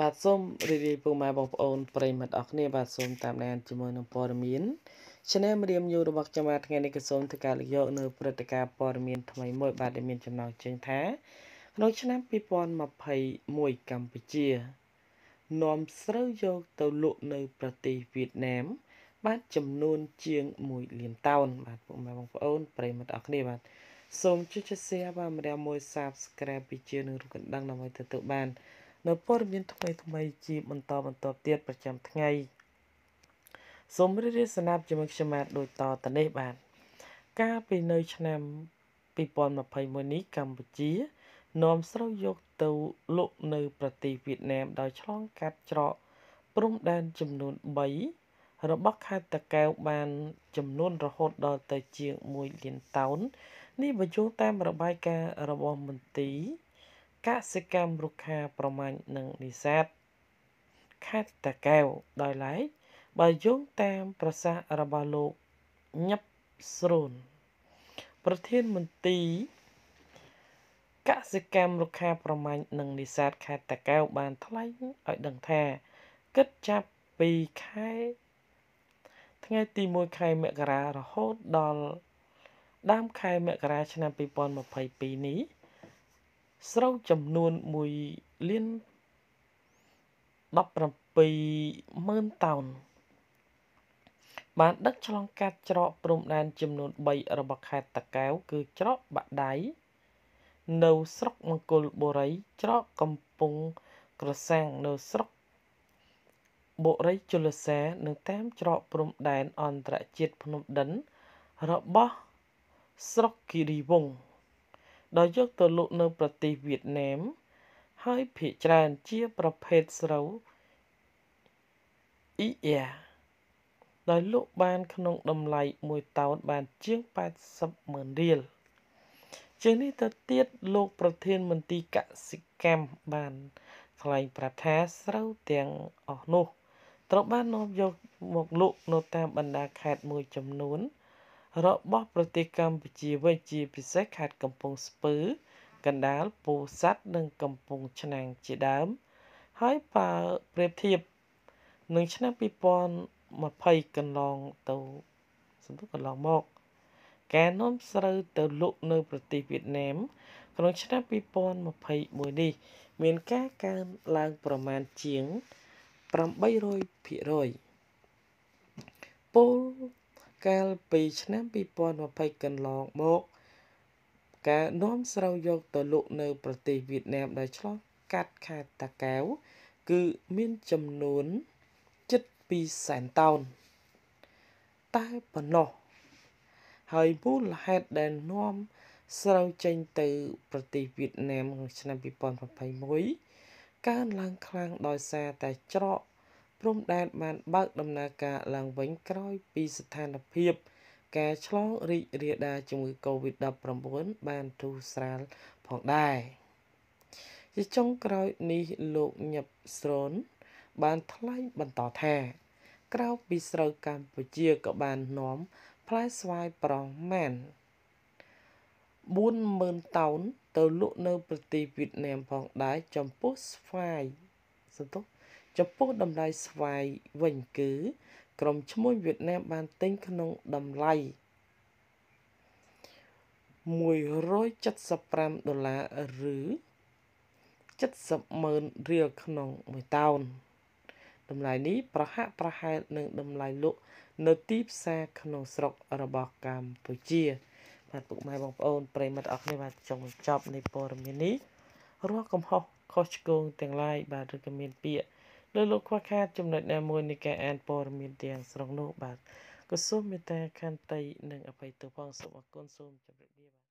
បាទសូមរីករាយពុកម៉ែបងប្អូនប្រិយមិត្តអរគ្នាបាទសូមតាមដានជាមួយនឹងព័ត៌មាន Channel រៀមយូរបស់ខ្ញុំបាទថ្ងៃនេះក៏សូមធ្វើការលើកយកនៅព្រឹត្តិការណ៍ព័ត៌មានថ្មីមួយបាទដែលមានចំណងជើងថាក្នុងឆ្នាំ2021កម្ពុជានាំស្រូវយកទៅលក់នៅប្រទេសវៀតណាម បាទចំនួនជាង1លានតោនបាទពុកម៉ែបងប្អូនប្រិយមិត្តអរគ្នាបាទសូមជួយចែក share បាទម្រាមមួយ Subscribe ពីជានឹងរូបកណ្ដឹងដើម្បីទទួលបាននៅព័ត៌មានថ្មីថ្មីជាបន្តបន្តទៀតប្រចាំថ្ងៃសូមរីរាយសណាប់ជាមួយខ្ញុំបាទដូចតទៅនេះបាទកាលពីនៅឆ្នាំ2021នេះកម្ពុជានាំស្រូវយកទៅលក់នៅ ប្រទេសវៀតណាម ដោយឆ្លងកាត់ច្រកព្រំដែនចំនួន3របស់ខេត្តតាកែវបានចំនួនរហូតដល់ទៅជាង1លានតោននេះបញ្ចូលតាមរបាយការណ៍របស់មន្ទីរកសិកម្មរុក្ខាប្រមាញ់និងនេសាទខេត្តតាកែវដោយឡែកបើយោងតាមប្រសាសន៍របស់លោកញឹបស្រូន ប្រធានមន្ត្រីកសិកម្មរុក្ខាប្រមាញ់និងនេសាទខេត្តតាកែវបានថ្លែងឲ្យដឹងថាគិតចាប់ពីខែ ថ្ងៃទី1ខែមករារហូតដល់ដើមខែមករាឆ្នាំ2022នេះស្រូវចំនួន1លាន170000តោនបានដឹកឆ្លងកាត់ច្រកព្រំដែនចំនួន3របស់ខេត្តតាកែវគឺច្រកបាក់ដៃនៅស្រុកមង្គលបុរីច្រកកំពង់ក្រសាំងនៅស្រុកបុរីជលសានិងតាមច្រកព្រំដែនអន្តរជាតិភ្នំដិនរបស់ស្រុកគិរីវង្សដោយយកទៅលក់នៅ ប្រទេសវៀតណាមហើយភាគច្រើនជាប្រភេទស្រូវអ៊ីអ៊ែដោយលក់បានក្នុងតម្លៃ1តោនបានជាង80ម៉ឺនរៀលជាងនេះទៅទៀតលោកប្រធានមន្ទីរកសិកម្មបានថ្លែងប្រាប់ថាស្រូវទាំងអស់នោះត្រូវបាននាំយកមកលក់នៅតាមបណ្ដាខេត្តមួយចំនួនរបស់ប្រទេសកម្ពុជាវិញជាពិសេសខេត្តកំពង់ស្ពឺកណ្ដាលពោធិ៍សាត់និង កំពង់ឆ្នាំងជាដើម ហើយបើប្រៀបធៀបនឹងឆ្នាំ2020កន្លងទៅសម្រាប់កន្លងមកការនាំស្រូវទៅលក់នៅប្រទេសវៀតណាម ក្នុងឆ្នាំ2021នេះមានការកើនឡើងប្រមាណជាង800%ពលកាលពីឆ្នាំ2020កន្លងមកការនាំស្រូវយកទៅលក់នៅប្រទេសវៀតណាមដែលឆ្លងកាត់ខេត្តតាកែវគឺមានចំនួន2សែនតោនតែប៉ុណ្ណោះហើយមូលហេតុដែលនាំស្រូវចេញទៅប្រទេសវៀតណាមក្នុងឆ្នាំ2021កើនឡើងខ្លាំងដោយសារតែច្រកព្រំដែនបានបើកដំណើរការឡើងវិញក្រោយពីស្ថានភាព ការឆ្លងរីករាលដាលជំងឺ Covid-19 បានទូស្រាលផងដែរជាចុងក្រោយនេះលោកញឹបស្រូនបានថ្លែងបន្តថា ក្រៅពីស្រូវកម្ពុជាក៏បាននាំផ្លែស្វាយប្រមាណ40000តោនទៅលក់នៅ ប្រទេសវៀតណាមផងដែរចំពោះស្វាយសន្ទុះចំពោះតម្លៃស្វាយវិញគឺ ក្រុមឈ្មួញវៀតណាមបានទិញក្នុងតម្លៃ175ដុល្លារឬ70ម៉ឺនរៀលក្នុង1តោនតម្លៃនេះ ប្រហាក់ប្រហែលនឹងតម្លៃលក់នៅទីផ្សារក្នុងស្រុករបស់កម្ពុជា បាទពុកម៉ែបងប្អូនប្រិមិត្តអរគ្នាបាទចង់បញ្ចប់នៃព័ត៌មាននេះរាល់កំហុសខុសឆ្គងទាំងឡាយបាទឬក៏មានពាក្យលើលោកខ្វះខាតចំណុចណាមួយនៃការអានព័ត៌មានទាំងស្រុងនោះបាទក៏សូមមេត្តាខន្តីនិងអភ័យទោសផងសូមអគុណសូមជម្រាបលាបាទ